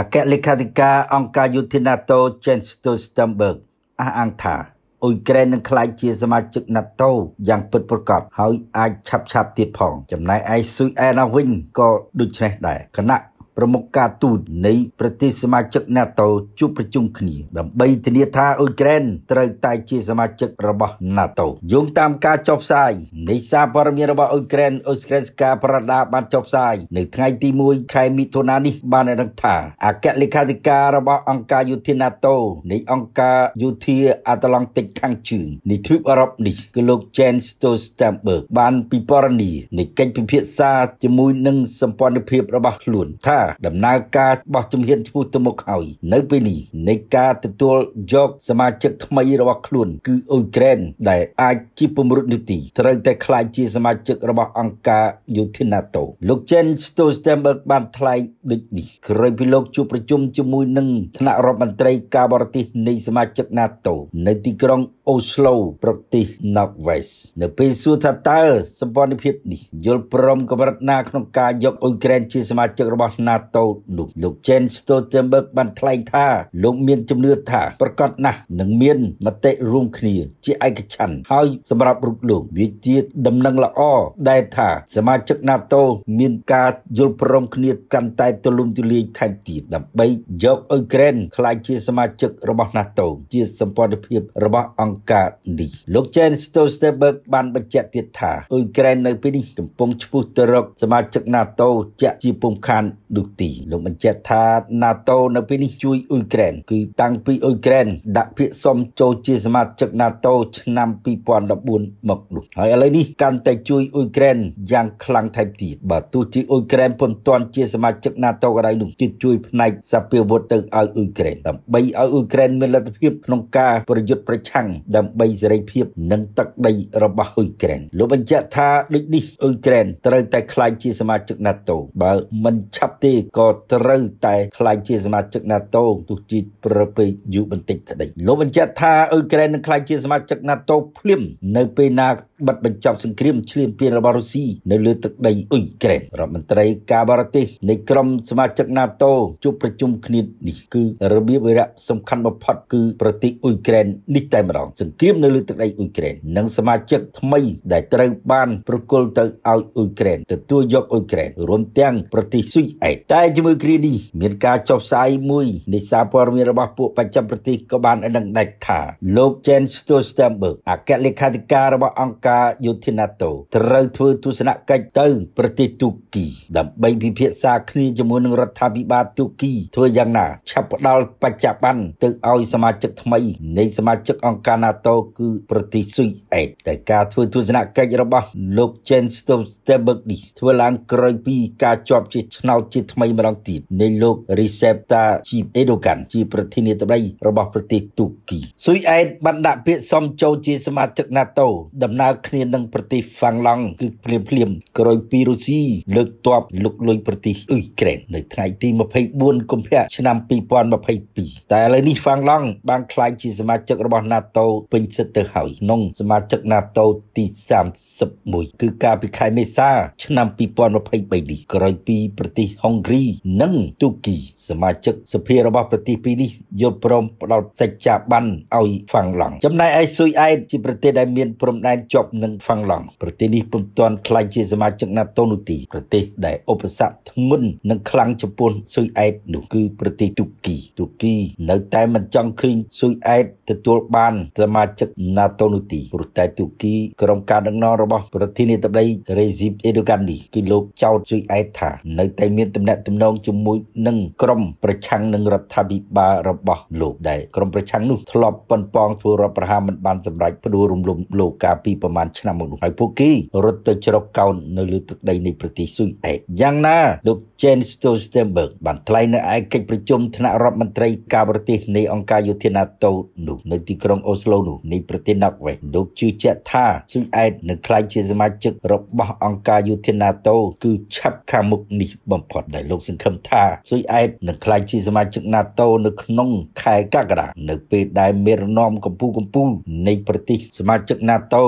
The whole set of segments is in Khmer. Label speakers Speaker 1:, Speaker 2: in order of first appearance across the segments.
Speaker 1: អគ្គលេខាធិការអង្គការយោធា NATO Jens Stoltenberg អះអាងថាអ៊ុយក្រែននឹងក្លាយជាសមាជិក NATO យ៉ាងពិតប្រាកដហើយអាចឆាប់ឆាប់ទៀតផងចំណែកឯស៊ុយអែនវិញក៏ដូច្នេះដែរគណៈប្រមុខការទូតនៃប្រទេសសមាជិក NATO ជួបប្រជុំគ្នាដើម្បីធានាថាអ៊ុយក្រែនត្រូវតែជាសមាជិករបស់ NATO យោងតាមការចុះផ្សាយនៃសារព័ត៌មានរបស់អ៊ុយក្រែនអ៊ុស្ក្រែនស្កាប្រដាបានចុះផ្សាយនៅថ្ងៃទី1ខែមិថុនានេះបានដឹងថាអគ្គលេខាធិការរបស់អង្គការយោធា NATO នៃអង្គការយោធាអាត្លង់តិកខាងជើងនៃទ្វីបអឺរ៉ុបនេះគឺលោក Jens Stoltenberg បានពិពណ៌នានៃកិច្ចពិភាក្សាជាមួយនឹងសម្ព័ន្ធភាពរបស់ខ្លួនថាដំណើរការបោះជំហានឆ្ពោះទៅមុខហើយនៅពេលនេះនៃការទទួលយកសមាជិកថ្មីរបស់ខ្លួនគឺអ៊ុយក្រែនដែលអាចជាពំរុតនីតិត្រូវតែក្លាយជាសមាជិករបស់អង្គការយោធា NATO លោក Jens Stoltenberg បានថ្លែងដូចនេះក្រោយពីលោកជួបប្រជុំជាមួយនឹងថ្នាក់រដ្ឋមន្ត្រីការបរទេសនៃសមាជិក NATO នៅទីក្រុងអូស្លូប្រទេស Northwest នៅ ពេលសួរថាតើសម្ព័ន្ធភាពនេះយល់ព្រមកម្រិតណាក្នុងការយកអ៊ុយក្រែនជាសមាជិករបស់ NATO នោះលោក Jens Stoltenberg បានថ្លែងថាលោកមានជំនឿថាប្រកាសណាស់នឹងមានមតិរួមគ្នាជាឯកច្ឆន្ទហើយ សម្រាប់រូបលោកវាជាដំណឹងល្អដែលថាសមាជិក NATO មានការយល់ព្រមគ្នាកាន់តែទូលំទូលាយថែមទៀតដើម្បីយកអ៊ុយក្រែនក្លាយជា សមាជិករបស់ NATO ជាសម្ព័ន្ធភាពរបស់អង្គបង្កើតនេះលោក Jens Stoltenberg បានបញ្ជាក់ទៀតថាអ៊ុយក្រែននៅពេលនេះកំពុងឈ្មោះទៅរកសមាជិក NATO ជាជាពុំខាននោះទីលោកបញ្ជាក់ថា NATO នៅពេលនេះជួយអ៊ុយក្រែនគឺ តាំងពីអ៊ុយក្រែនដាក់ពាក្យសុំចូលជា សមាជិក NATO ឆ្នាំ2014មកនោះហើយឥឡូវនេះកាន់តែជួយអ៊ុយក្រែនយ៉ាងខ្លាំងថែមទៀតបើទោះជាអ៊ុយក្រែនពុំទាន់ជាសមាជិក NATO ក៏ដោយនោះគឺជួយផ្នែកសពាវុធទៅឲ្យអ៊ុយក្រែនដើម្បីឲ្យអ៊ុយក្រែនមានលទ្ធភាពក្នុងការប្រយុទ្ធប្រឆាំងដើម្បីសេរីភាពនិងទឹកដីរបស់អ៊ុយក្រែនលោកបញ្ជាក់ថាដូចនេះអ៊ុយក្រែនត្រូវតែក្លាយជាសមាជិក NATO បើមិនឆាប់ទេក៏ត្រូវតែក្លាយជាសមាជិក NATO ទោះជាប្រពៃយូរបន្តិចក្តីលោកបញ្ជាក់ថាអ៊ុយក្រែននឹងក្លាយជាសមាជិក NATO ភ្លាម នៅពេលណាបិទបញ្ចប់សង្គ្រាមឈ្លានពានរបស់រុស្ស៊ីនៅលើទឹកដីអ៊ុយក្រែនរដ្ឋមន្ត្រីការបរទេសនៃក្រុមសមាជិក NATO ជួបប្រជុំគ្នានេះគឺរបៀបវារៈសំខាន់បំផុតគឺប្រទេសអ៊ុយក្រែននេះតែម្ដងសង្គ្រាមនៅលើទឹកដីអ៊ុយក្រែននិងសមាជិកថ្មីដែលត្រូវបានប្រគល់ទៅឲ្យអ៊ុយក្រែនទទួលយកអ៊ុយក្រែនរួមទាំងប្រទេសស៊ុយអែតតែជាមួយគ្នានេះមានការចុះផ្សាយមួយនៃសារព័ត៌មានរបស់ពួកបច្ចាំប្រទេសក៏បានដឹងដាច់ថាលោក Jens Stoltenberg អគ្គលេខាធិការរបស់អង្គការយោធា NATO ត្រូវធ្វើទស្សនកិច្ចទៅប្រទេសទូគីដើម្បីពិភាក្សាគ្នាជាមួយនឹងរដ្ឋាភិបាលទូគីធ្វើយ៉ាងណាឆាប់ផ្ដល់បច្ច័ប័នទៅឲ្យសមាជិកថ្មីនៃសមាជិកអង្គការណាតូគឺប្រទេសស៊ុយអែតតែការធ្វើទស្សនកិច្ចរបស់លោក Jen Stoltenberg នេះធ្វើឡើងក្រោយពីការជាប់ជាឆ្នោតជាថ្មីម្ដងទៀតនៃលោក Recep Tayyip Erdogan ជាប្រធានាធិបតីរបស់ប្រទេសទូគីស៊ុយអែតបានដាក់ពាក្យសុំចូលជា សមាជិក NATO ដំណើរគ្នានឹងប្រទេសហ្វាំងឡង់គឺភ្លាមភ្លាមក្រោយពីរុស្ស៊ីលើកទ័ពលុកលុយប្រទេសអ៊ុយក្រែននៅថ្ងៃទី24កុម្ភៈឆ្នាំ2022តែឥឡូវនេះហ្វាំងឡង់បានក្លាយជាសមាជិករបស់ NATO ពេញសិទ្ធិទៅហើយក្នុងសមាជិក NATO ទី31គឺកាលពីខែមេសា ឆ្នាំ2023នេះក្រោយពី ប្រទេសហុងគ្រី និងទូគី សមាជិកសភារបស់ប្រទេសពីរនេះយល់ព្រមផ្តល់សេចក្តីបានឲ្យហ្វាំងឡង់ចំណែកឯស៊ុយអែតជាប្រទេសដែលមានព្រំដែនជាប់នឹងហ្វាំងឡង់ប្រទេសនេះពុំទាន់ក្លាយជាសមាជិក NATO នោះទេប្រទេសដែលឧបសគ្គធ្ងន់និងខ្លាំងចំពោះស៊ុយអែតនោះគឺប្រទេសទូគី ទូគី នៅតែមិនចង់ឃើញស៊ុយអែតទទួលបានសមាជិក NATO នោះទីព្រោះតែទូគីក្រុមការដឹកនាំរបស់ប្រធានាធិបតី Recep Erdogan នេះគឺលោកចោទជួយឯកថានៅតែមានទំនាក់ទំនងជាមួយនឹងក្រុមប្រឆាំងនឹងរដ្ឋាភិបាលរបស់លោកដែរក្រុមប្រឆាំងនោះធ្លាប់ប៉ុនប៉ងធ្វើរដ្ឋប្រហារមិនបានសម្រេចផ្ដួលរំលំលោកកាលពីប្រមាណឆ្នាំមុននោះហើយពួកគេរត់ទៅជ្រកកោននៅលើទឹកដី នៃប្រទេសស៊ុយអែកយ៉ាងណាលោក Jens Stoltenberg បានថ្លែងនៅឯកិច្ចប្រជុំថ្នាក់រដ្ឋមន្ត្រីការបរទេសនៃអង្គការយោធា NATO នោះនៅទីក្រុងអូស្ស្លូនោះនៃប្រទេសណាក់វេសលោកជឿជាក់ថាស៊ុយអែតនឹងក្លាយជាសមាជិករបស់អង្គការយោធា NATO គឺឆាប់ខាងមុខនេះបំផុតដែលលោកសង្ឃឹមថាស៊ុយអែតនឹងក្លាយជាសមាជិក NATO នៅក្នុងខែកក្កដានៅពេលដែលមេរនាំកម្ពុជាកម្ពុជានៃប្រទេសសមាជិក NATO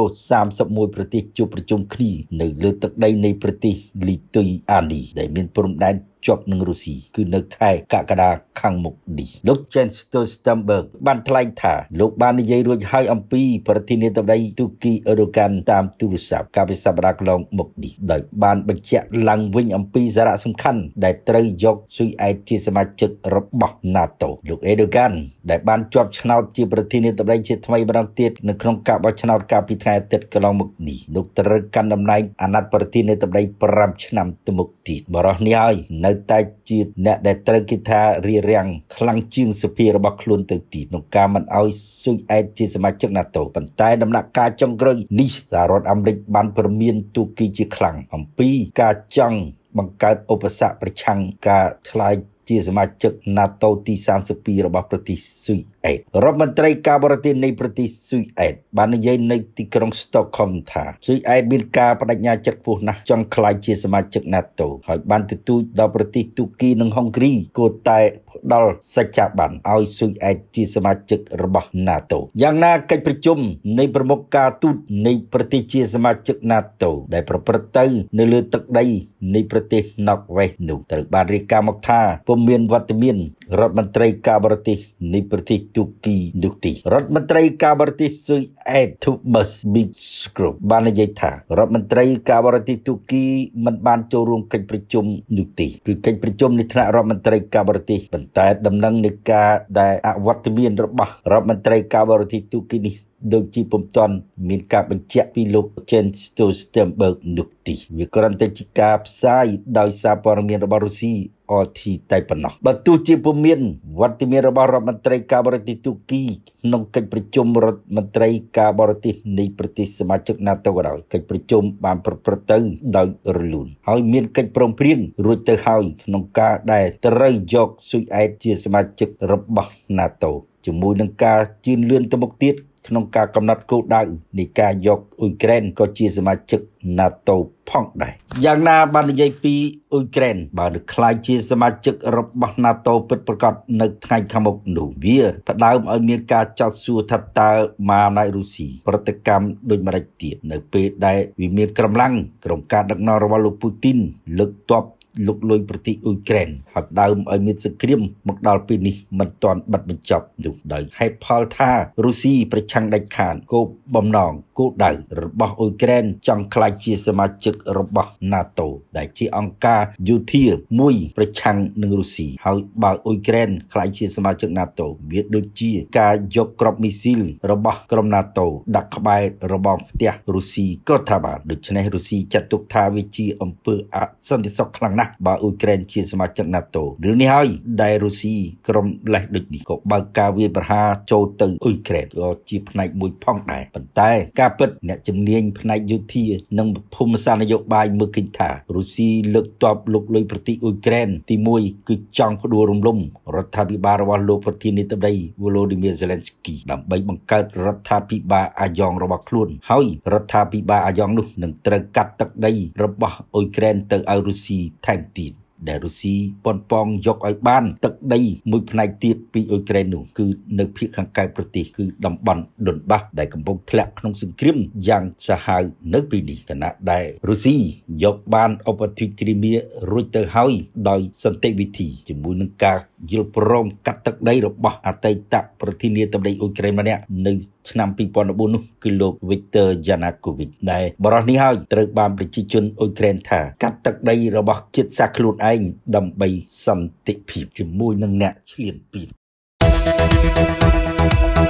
Speaker 1: 31ប្រទេសជួបប្រជុំគ្នានៅលើទឹកដីនៃប្រទេស លីទុយអានីដែលមានព្រំដែនជាប់នឹងរុស្ស៊ីគឺនៅខែកក្កដាខាងមុខនេះលោក Jens Stoltenberg បានថ្លែងថាលោកបាននិយាយរួចហើយអំពី ប្រធានាធិបតីទូគីអេរ៉ូកានតាមទូរស័ព្ទកាលពីសប្តាហ៍កន្លងមកនេះដោយបានបញ្ជាក់ឡើងវិញអំពីសារៈសំខាន់ ដែលត្រូវយកស៊ុយអែតជាសមាជិករបស់ NATO លោកអេរ៉ូកានដែលបានជាប់ឆ្នោតជាប្រធានាធិបតីជាថ្មីម្ដងទៀតនៅក្នុងការបោះឆ្នោតកាលពីថ្ងៃអាទិត្យកន្លងមកនេះលោកត្រូវកាន់តំណែងអាណត្តិប្រធានាធិបតី5ឆ្នាំទៅមុខទៀតបរិះនេះហើយនៅនៅតែជាអ្នកដែលត្រូវគេថារារាំងខ្លាំងជាងសភារបស់ខ្លួនទៅទីក្នុងការមិនអោយស៊ុយអែតជាសមាជិក NATO ប៉ុន្តែដំណាក់កាលចុងក្រោយនេះសហរដ្ឋអាមេរិកបានព្រមានទូគីជាខ្លាំងអំពីការចង់បង្កើតឧបសគ្គប្រឆាំងការឆ្លៃជាសមាជិក NATO ទី32របស់ប្រទេសស៊ុយអែតរដ្ឋមន្ត្រីការបរទេសនៃប្រទេសស៊ុយអែតបាននិយាយនៅទីក្រុង Stockholm ថាស៊ុយអែតមានការបដិញ្ញាចិត្តខ្ពស់ណាស់ចង់ក្លាយជាសមាជិក NATO ហើយបានទទូចដល់ប្រទេសទូគីនិងហុងគ្រីគួរតែផ្ដល់សច្ចាប័នឲ្យស៊ុយអែតជាសមាជិករបស់ NATO យ៉ាងណាកិច្ចប្រជុំនៃប្រមុខការទូតនៃប្រទេសជា សមាជិក NATO ដែល ប្រព្រឹត្តទៅ នៅលើទឹកដី នៃប្រទេស Norway នោះត្រូវបានរាយការណ៍មកថាពុំមានវត្តមានរដ្ឋមន្ត្រីការបរទេសនៃប្រទេសទូគីនោះទីរដ្ឋមន្ត្រីការបរទេសស៊ុយអេតធូបសប៊ីស្គ្រូបាននិយាយថារដ្ឋមន្ត្រីការបរទេសទូគី មិនបានចូលរួមកិច្ចប្រជុំ នោះទេគឺកិច្ចប្រជុំនៃថ្នាក់រដ្ឋមន្ត្រីការបរទេសប៉ុន្តែដំណឹងនៃការដែលអវត្តមាន របស់រដ្ឋមន្ត្រីការបរទេសទូគីនេះដូចជាពុំទាន់មានការបញ្ជាក់ពីលោក Chen Stoltenberg នោះទេវាគ្រាន់តែជាការផ្សាយដោយសារព័ត៌មានរបស់រុស្ស៊ីអធិតែប៉ុណ្ណោះបើទោះជាពុំមានវត្តមានរបស់រដ្ឋមន្ត្រីការបរទេសទូគីក្នុងកិច្ចប្រជុំរដ្ឋមន្ត្រីការបរទេសនៃប្រទេសសមាជិក NATO ក៏ដោយកិច្ចប្រជុំបានប្រព្រឹត្តទៅដោយរលូនហើយមានកិច្ចព្រមព្រៀងរួចទៅហើយក្នុងការដែលត្រូវយកស៊ុយអែតជាសមាជិករបស់ NATO ជាមួយនឹងការជឿនលឿនទៅមុខទៀតក្នុងការកំណត់គោលដៅនៃការយកអ៊ុយក្រែនក៏ជាសមាជិក NATO ផងដែរយ៉ាងណាបាននិយាយពីអ៊ុយក្រែនបើនឹងក្លាយជាសមាជិករបស់ NATO ពិតប្រាកដនៅថ្ងៃខាងមុខនោះវាផ្ដើមឲ្យមានការចោទសួរថាតើមហាអំណាចរុស្ស៊ីប្រតិកម្មដូចម្ដេចទៀតនៅពេលដែលវាមានកម្លាំងក្រុមការដឹកនាំរបស់លោកពូទីន លើកទ័ពលុកលុយប្រទេសអ៊ុយក្រែនហើយដើមឲ្យមានសង្គ្រាមមកដល់ពេលនេះមិនទាន់បិទបញ្ចប់នោះដោយហេតុផលថារុស្ស៊ីប្រឆាំងដាច់ខាតគោលបំណងគោលដៅរបស់អ៊ុយក្រែនចង់ក្លាយជាសមាជិករបស់ NATO ដែលជាអង្គការយោធាមួយ ប្រឆាំងនឹងរុស្ស៊ីហើយបើអ៊ុយក្រែនក្លាយជា សមាជិក NATO វាដូចជា ការយកក្របមីស៊ីលរបស់ក្រុម NATO ដាក់ក្បែររបងផ្ទះរុស្ស៊ីក៏ថាបានដូច្នេះរុស្ស៊ីចាត់ទុកថាវាជា អំពើអសន្តិសុខខ្លាំងណាស់បើអ៊ុយក្រែនជាសមាជិក NATO រឿងនេះហើយដែលរុស្ស៊ីក្រុមលេះដូចនេះក៏បើកការវាយប្រហារចូលទៅអ៊ុយក្រែនក៏ជាផ្នែកមួយផងដែរប៉ុន្តែការពិតអ្នកជំនាញផ្នែកយោធានិងភូមិសាស្ត្រនយោបាយមើលឃើញថារុស្ស៊ីលើកទ័ពលុកលុយប្រទេសអ៊ុយក្រែនទី1គឺចង់ផ្ដួលរំលំរដ្ឋាភិបាលរបស់លោកប្រធានាធិបតី Volodymyr Zelensky ដើម្បីបង្កើតរដ្ឋាភិបាលអាយ៉ងរបស់ខ្លួន ហើយរដ្ឋាភិបាលអាយ៉ងនោះនឹងត្រូវកាត់ទឹកដីរបស់អ៊ុយក្រែនទៅឲ្យរុស្ស៊ីថែថែមទៀតដែលរុស្ស៊ីប៉ុនប៉ងយកឲ្យបាន ទឹកដីមួយផ្នែកទៀតពីអ៊ុយក្រែននោះគឺនៅភាគខាងកើតប្រទេសគឺតំបន់ដុនបាសដែលកំពុងធ្លាក់ក្នុងសង្គ្រាមយ៉ាងសាហាវនៅពេលនេះគណៈដែលរុស្ស៊ីយកបានឧបទ្វីបគ្រីមៀរួចទៅហើយដោយសន្តិវិធីជាមួយនឹងការយល់ព្រមកាត់ទឹកដីរបស់អតីតប្រធានាធិបតីអ៊ុយក្រែនម្នាក់នៅឆ្នាំ2014នោះគឺលោក Viktor Yanukovych ដែរបរិះនេះហើយត្រូវបានប្រជាជនអ៊ុយក្រែនថា កាត់ទឹកដីរបស់ជាតិសាសន៍ខ្លួនឯងដើម្បីសន្តិភាពជាមួយនឹងអ្នកឈ្លានពាន thank you